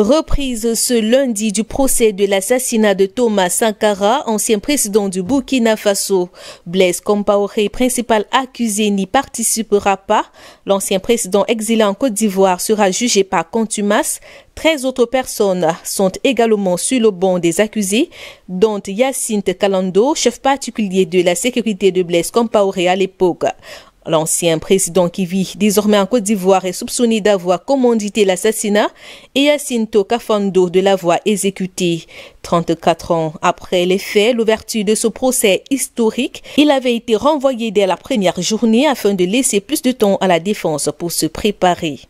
Reprise ce lundi du procès de l'assassinat de Thomas Sankara, ancien président du Burkina Faso. Blaise Compaoré, principal accusé, n'y participera pas. L'ancien président exilé en Côte d'Ivoire sera jugé par contumace. 13 autres personnes sont également sur le banc des accusés, dont Yacinthe Kalando, chef particulier de la sécurité de Blaise Compaoré à l'époque. L'ancien président qui vit désormais en Côte d'Ivoire est soupçonné d'avoir commandité l'assassinat et Yacinto Kafando de l'avoir exécuté. 34 ans après les faits, l'ouverture de ce procès historique, il avait été renvoyé dès la première journée afin de laisser plus de temps à la défense pour se préparer.